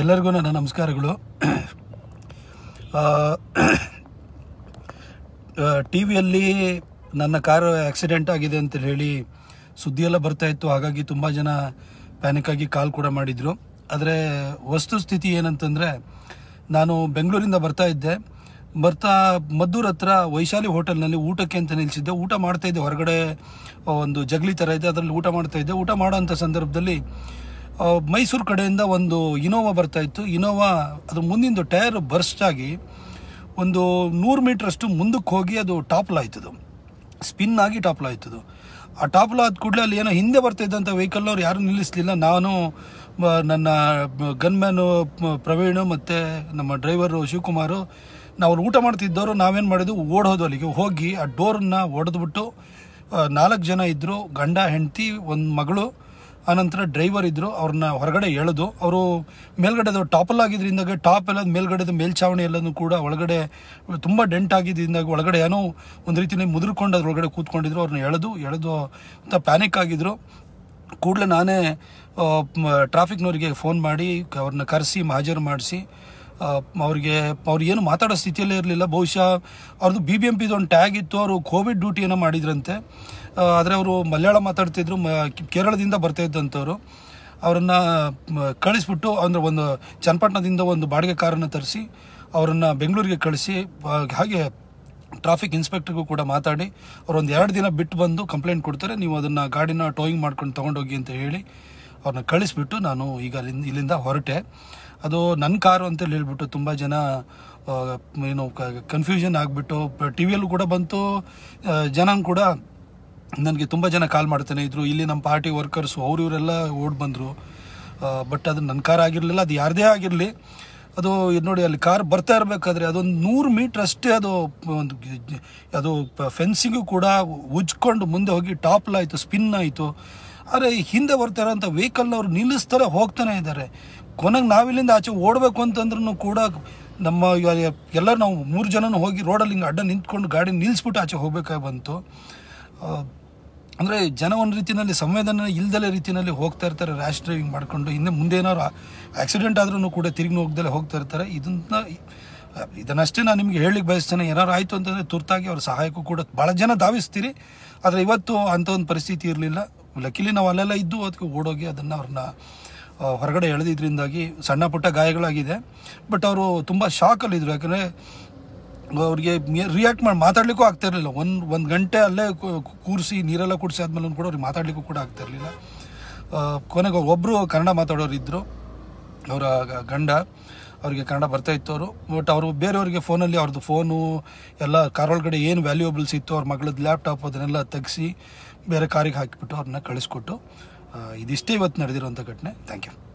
ಎಲ್ಲರಿಗೂ ನನ್ನ ನಮಸ್ಕಾರಗಳು ಟಿ ವಿಯಲ್ಲಿ ನನ್ನ ಕಾರು ಆಕ್ಸಿಡೆಂಟ್ ಆಗಿದೆ ಅಂತ ಹೇಳಿ ಸುದ್ದಿಯೆಲ್ಲ ಬರ್ತಾ ಇತ್ತು ಹಾಗಾಗಿ ತುಂಬ ಜನ ಪ್ಯಾನಿಕ್ಕಾಗಿ ಕಾಲ್ ಕೂಡ ಮಾಡಿದರು ಆದರೆ ವಸ್ತುಸ್ಥಿತಿ ಏನಂತಂದರೆ ನಾನು ಬೆಂಗಳೂರಿಂದ ಬರ್ತಾ ಇದ್ದೆ ಬರ್ತಾ ಮದ್ದೂರ್ ಹತ್ರ ವೈಶಾಲಿ ಹೋಟೆಲ್ನಲ್ಲಿ ಊಟಕ್ಕೆ ಅಂತ ನಿಲ್ಲಿಸಿದ್ದೆ ಊಟ ಮಾಡ್ತಾ ಇದ್ದೆ ಹೊರಗಡೆ ಒಂದು ಜಗಲಿ ಥರ ಇದೆ ಅದರಲ್ಲಿ ಊಟ ಮಾಡ್ತಾ ಇದ್ದೆ ಊಟ ಮಾಡೋ ಸಂದರ್ಭದಲ್ಲಿ ಮೈಸೂರು ಕಡೆಯಿಂದ ಒಂದು ಇನೋವಾ ಬರ್ತಾ ಇತ್ತು ಇನೋವಾ ಅದು ಮುಂದಿಂದು ಟೈರ್ ಬರ್ಸ್ಟ್ ಆಗಿ ಒಂದು ನೂರು ಮೀಟ್ರಷ್ಟು ಮುಂದಕ್ಕೆ ಹೋಗಿ ಅದು ಟಾಪ್ಲ ಆಯ್ತದು ಸ್ಪಿನ್ ಆಗಿ ಟಾಪ್ಲ ಆಯ್ತದು ಆ ಟಾಪ್ಲ ಆದ ಕೂಡಲೇ ಅಲ್ಲಿ ಏನೋ ಹಿಂದೆ ಬರ್ತಾ ಇದ್ದಂಥ ವೆಹಿಕಲ್ ಅವ್ರು ಯಾರೂ ನಿಲ್ಲಿಸಲಿಲ್ಲ ನಾನು ನನ್ನ ಗನ್ಮ್ಯಾನು ಪ್ರವೀಣ್ ಮತ್ತು ನಮ್ಮ ಡ್ರೈವರು ಶಿವಕುಮಾರು ನಾವು ಊಟ ಮಾಡ್ತಿದ್ದವರು ನಾವೇನು ಮಾಡಿದ್ವು ಓಡೋದು ಅಲ್ಲಿಗೆ ಹೋಗಿ ಆ ಡೋರ್ನ ಒಡೆದುಬಿಟ್ಟು ನಾಲ್ಕು ಜನ ಇದ್ದರು ಗಂಡ ಹೆಂಡತಿ ಒಂದು ಮಗಳು ಆನಂತರ ಡ್ರೈವರ್ ಇದ್ದರು ಅವ್ರನ್ನ ಹೊರಗಡೆ ಎಳೆದು ಅವರು ಮೇಲ್ಗಡೆದು ಟಾಪಲ್ ಆಗಿದ್ರಿಂದ ಟಾಪ್ ಎಲ್ಲ ಮೇಲ್ಗಡೆದು ಮೇಲ್ಛಾವಣಿ ಎಲ್ಲನೂ ಕೂಡ ಒಳಗಡೆ ತುಂಬ ಡೆಂಟ್ ಆಗಿದ್ದರಿಂದ ಒಳಗಡೆ ಏನೋ ಒಂದು ರೀತಿಯಲ್ಲಿ ಮುದುರ್ಕೊಂಡು ಒಳಗಡೆ ಕೂತ್ಕೊಂಡಿದ್ರು ಅವ್ರನ್ನ ಎಳೆದು ಎಳೆದು ಅಂತ ಪ್ಯಾನಿಕ್ ಆಗಿದ್ರು ಕೂಡಲೇ ನಾನೇ ಟ್ರಾಫಿಕ್ನವರಿಗೆ ಫೋನ್ ಮಾಡಿ ಅವ್ರನ್ನ ಕರೆಸಿ ಹಾಜರು ಮಾಡಿಸಿ ಅವ್ರಿಗೆ ಅವ್ರು ಏನು ಮಾತಾಡೋ ಸ್ಥಿತಿಯಲ್ಲೇ ಇರಲಿಲ್ಲ ಬಹುಶಃ ಅವ್ರದ್ದು ಬಿ ಬಿ ಎಂ ಪಿದು ಒಂದು ಟ್ಯಾಗ್ ಇತ್ತು ಅವರು ಕೋವಿಡ್ ಡ್ಯೂಟಿಯನ್ನು ಮಾಡಿದ್ರಂತೆ ಆದರೆ ಅವರು ಮಲಯಾಳ ಮಾತಾಡ್ತಿದ್ರು ಮ ಕೇರಳದಿಂದ ಬರ್ತಾ ಇದ್ದಂಥವ್ರು ಅವರನ್ನು ಕಳಿಸ್ಬಿಟ್ಟು ಅಂದರೆ ಒಂದು ಚನ್ನಪಟ್ಟಣದಿಂದ ಒಂದು ಬಾಡಿಗೆ ಕಾರನ್ನು ತರಿಸಿ ಅವರನ್ನು ಬೆಂಗಳೂರಿಗೆ ಕಳಿಸಿ ಹಾಗೆ ಟ್ರಾಫಿಕ್ ಇನ್ಸ್ಪೆಕ್ಟರ್ಗೂ ಕೂಡ ಮಾತಾಡಿ ಅವರೊಂದು ಎರಡು ದಿನ ಬಿಟ್ಟು ಬಂದು ಕಂಪ್ಲೇಂಟ್ ಕೊಡ್ತಾರೆ ನೀವು ಅದನ್ನು ಗಾಡಿನ ಟೋಯಿಂಗ್ ಮಾಡ್ಕೊಂಡು ತೊಗೊಂಡೋಗಿ ಅಂತ ಹೇಳಿ ಅವ್ರನ್ನ ಕಳಿಸ್ಬಿಟ್ಟು ನಾನು ಈಗ ಇಲ್ಲಿಂದ ಹೊರಟೆ ಅದು ನನ್ನ ಕಾರು ಅಂತೇಳಿ ಹೇಳ್ಬಿಟ್ಟು ತುಂಬ ಜನ ಏನು ಕನ್ಫ್ಯೂಷನ್ ಆಗಿಬಿಟ್ಟು ಟಿ ವಿಯಲ್ಲೂ ಕೂಡ ಬಂತು ಜನ ಕೂಡ ನನಗೆ ತುಂಬ ಜನ ಕಾಲ್ ಮಾಡ್ತಾನೆ ಇದ್ರು ಇಲ್ಲಿ ನಮ್ಮ ಪಾರ್ಟಿ ವರ್ಕರ್ಸು ಅವ್ರು ಇವರೆಲ್ಲ ಓಡ್ ಬಂದರು ಬಟ್ ಅದು ನನ್ನ ಕಾರ್ ಆಗಿರಲಿಲ್ಲ ಅದು ಯಾರದೇ ಆಗಿರಲಿ ಅದು ಇದು ನೋಡಿ ಅಲ್ಲಿ ಕಾರ್ ಬರ್ತಾ ಇರಬೇಕಾದ್ರೆ ಅದೊಂದು ನೂರು ಮೀಟ್ರ್ ಅಷ್ಟೇ ಅದು ಒಂದು ಅದು ಫೆನ್ಸಿಂಗು ಕೂಡ ಉಜ್ಕೊಂಡು ಮುಂದೆ ಹೋಗಿ ಟಾಪ್ಲಾಯಿತು ಸ್ಪಿನ್ ಆಯಿತು ಆದರೆ ಹಿಂದೆ ಬರ್ತಾ ಇರೋಂಥ ವೆಹಿಕಲ್ನವ್ರು ನಿಲ್ಲಿಸ್ತಾರೆ ಹೋಗ್ತಾನೆ ಇದ್ದಾರೆ ಕೊನೆಗೆ ನಾವಿಲ್ಲಿಂದ ಆಚೆ ಓಡಬೇಕು ಅಂತಂದ್ರೂ ಕೂಡ ನಮ್ಮ ಎಲ್ಲ ನಾವು ಮೂರು ಜನನೂ ಹೋಗಿ ರೋಡಲ್ಲಿ ಹಿಂಗೆ ಅಡ್ಡ ನಿಂತ್ಕೊಂಡು ಗಾಡಿ ನಿಲ್ಲಿಸ್ಬಿಟ್ಟು ಆಚೆ ಹೋಗ್ಬೇಕಾಗಿ ಬಂತು ಅಂದರೆ ಜನ ಒಂದು ರೀತಿಯಲ್ಲಿ ಸಂವೇದನೆ ಇಲ್ದಲೇ ರೀತಿಯಲ್ಲಿ ಹೋಗ್ತಾ ಇರ್ತಾರೆ ರ್ಯಾಶ್ ಡ್ರೈವಿಂಗ್ ಮಾಡಿಕೊಂಡು ಹಿಂದೆ ಮುಂದೆ ಏನಾದ್ರು ಆಕ್ಸಿಡೆಂಟ್ ಆದ್ರೂ ಕೂಡ ತಿರುಗಿ ಹೋಗ್ದಲೇ ಹೋಗ್ತಾ ಇರ್ತಾರೆ ಇದನ್ನ ಇದನ್ನಷ್ಟೇ ನಾನು ನಿಮಗೆ ಹೇಳಲಿಕ್ಕೆ ಬಯಸ್ತೇನೆ ಏನಾರು ಆಯಿತು ಅಂತಂದರೆ ತುರ್ತಾಗಿ ಅವ್ರ ಸಹಾಯಕ್ಕೂ ಕೂಡ ಭಾಳ ಜನ ಧಾವಿಸ್ತೀರಿ ಆದರೆ ಇವತ್ತು ಅಂಥ ಒಂದು ಪರಿಸ್ಥಿತಿ ಇರಲಿಲ್ಲ ಲಕ್ಕಿಲಿ ನಾವು ಅಲ್ಲೆಲ್ಲ ಇದ್ದು ಅದಕ್ಕೆ ಓಡೋಗಿ ಅದನ್ನು ಅವ್ರನ್ನ ಹೊರಗಡೆ ಎಳೆದಿದ್ದರಿಂದಾಗಿ ಸಣ್ಣ ಪುಟ್ಟ ಗಾಯಗಳಾಗಿದೆ ಬಟ್ ಅವರು ತುಂಬ ಶಾಕಲ್ಲಿದ್ದರು ಯಾಕಂದರೆ ಅವ್ರಿಗೆ ರಿಯಾಕ್ಟ್ ಮಾಡಿ ಮಾತಾಡ್ಲಿಕ್ಕೂ ಆಗ್ತಾ ಇರಲಿಲ್ಲ ಒಂದು ಒಂದು ಗಂಟೆ ಅಲ್ಲೇ ಕೂರಿಸಿ ನೀರೆಲ್ಲ ಕುಡಿಸಿ ಆದಮೇಲೆ ಕೂಡ ಅವ್ರಿಗೆ ಮಾತಾಡ್ಲಿಕ್ಕೂ ಕೂಡ ಆಗ್ತಾ ಇರಲಿಲ್ಲ ಕೊನೆಗೆ ಒಬ್ಬರು ಕನ್ನಡ ಮಾತಾಡೋರು ಇದ್ದರು ಅವರ ಗಂಡ ಅವರಿಗೆ ಕನ್ನಡ ಬರ್ತಾ ಇತ್ತು ಅವರು ಬಟ್ ಅವರು ಬೇರೆಯವ್ರಿಗೆ ಫೋನಲ್ಲಿ ಅವ್ರದ್ದು ಫೋನು ಎಲ್ಲ ಕಾರೊಳಗಡೆ ಏನು ವ್ಯಾಲ್ಯೂಬಲ್ಸ್ ಇತ್ತು ಅವ್ರ ಮಗಳದ್ದು ಲ್ಯಾಪ್ಟಾಪ್ ಅದನ್ನೆಲ್ಲ ತೆಗೆಸಿ ಬೇರೆ ಕಾರಿಗೆ ಹಾಕಿಬಿಟ್ಟು ಅವ್ರನ್ನ ಕಳಿಸ್ಕೊಟ್ಟು ಇದಿಷ್ಟೇ ಇವತ್ತು ನಡೆದಿರುವಂಥ ಘಟನೆ ಥ್ಯಾಂಕ್ ಯು